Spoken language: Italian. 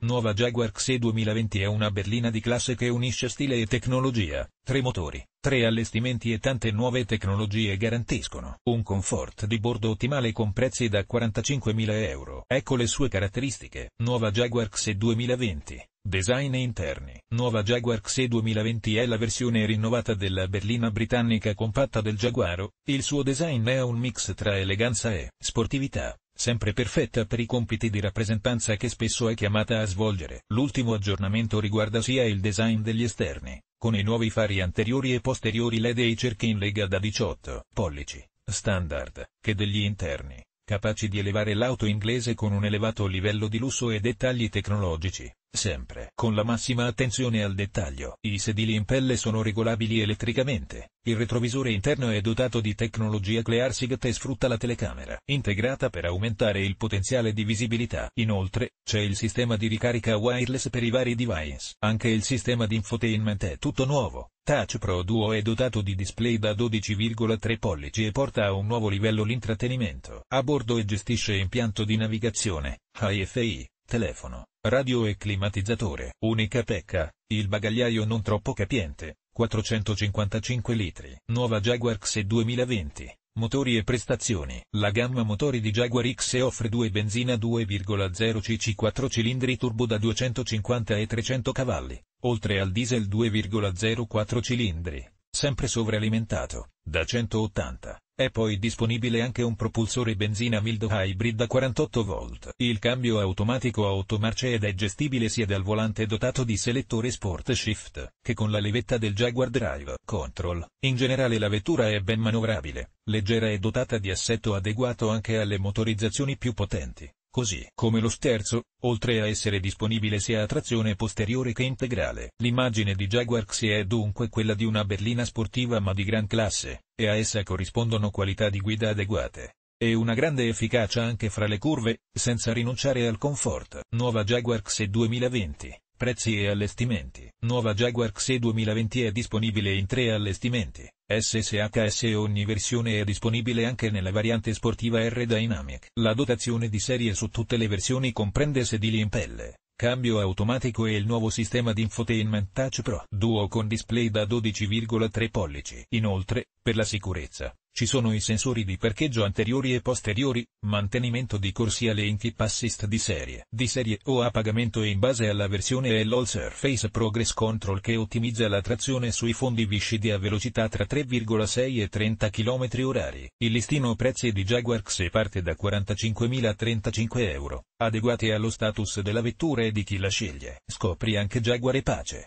Nuova Jaguar XE 2020 è una berlina di classe che unisce stile e tecnologia, tre motori, tre allestimenti e tante nuove tecnologie garantiscono un comfort di bordo ottimale con prezzi da 45.000 euro. Ecco le sue caratteristiche. Nuova Jaguar XE 2020, design e interni. Nuova Jaguar XE 2020 è la versione rinnovata della berlina britannica compatta del Jaguaro, il suo design è un mix tra eleganza e sportività, sempre perfetta per i compiti di rappresentanza che spesso è chiamata a svolgere. L'ultimo aggiornamento riguarda sia il design degli esterni, con i nuovi fari anteriori e posteriori LED e i cerchi in lega da 18 pollici, standard, che degli interni, capaci di elevare l'auto inglese con un elevato livello di lusso e dettagli tecnologici. Sempre con la massima attenzione al dettaglio, i sedili in pelle sono regolabili elettricamente, il retrovisore interno è dotato di tecnologia ClearSight e sfrutta la telecamera, integrata per aumentare il potenziale di visibilità. Inoltre, c'è il sistema di ricarica wireless per i vari device. Anche il sistema di infotainment è tutto nuovo. Touch Pro Duo è dotato di display da 12,3 pollici e porta a un nuovo livello l'intrattenimento. A bordo e gestisce impianto di navigazione, HFI, telefono, radio e climatizzatore. Unica pecca, il bagagliaio non troppo capiente, 455 litri. Nuova Jaguar XE 2020. Motori e prestazioni. La gamma motori di Jaguar XE offre due benzina 2,0 cc 4 cilindri turbo da 250 e 300 cavalli, oltre al diesel 2,04 cilindri, sempre sovralimentato, da 180 è poi disponibile anche un propulsore benzina mild Hybrid a 48 V. Il cambio automatico a 8 marce ed è gestibile sia dal volante dotato di selettore Sport Shift, che con la levetta del Jaguar Drive Control. In generale la vettura è ben manovrabile, leggera e dotata di assetto adeguato anche alle motorizzazioni più potenti così come lo sterzo, oltre a essere disponibile sia a trazione posteriore che integrale. L'immagine di Jaguar XE è dunque quella di una berlina sportiva ma di gran classe, e a essa corrispondono qualità di guida adeguate e una grande efficacia anche fra le curve, senza rinunciare al comfort. Nuova Jaguar XE 2020, prezzi e allestimenti. Nuova Jaguar XE 2020 è disponibile in tre allestimenti. SSHS ogni versione è disponibile anche nella variante sportiva R-Dynamic. La dotazione di serie su tutte le versioni comprende sedili in pelle, cambio automatico e il nuovo sistema di infotainment Touch Pro Duo con display da 12,3 pollici. Inoltre, per la sicurezza, ci sono i sensori di parcheggio anteriori e posteriori, mantenimento di corsiale in keep assist di serie, di serie o a pagamento in base alla versione è l'All Surface Progress Control che ottimizza la trazione sui fondi viscidi a velocità tra 3,6 e 30 km h Il listino prezzi di Jaguar X parte da 45.035 euro, adeguati allo status della vettura e di chi la sceglie. Scopri anche Jaguar e Pace.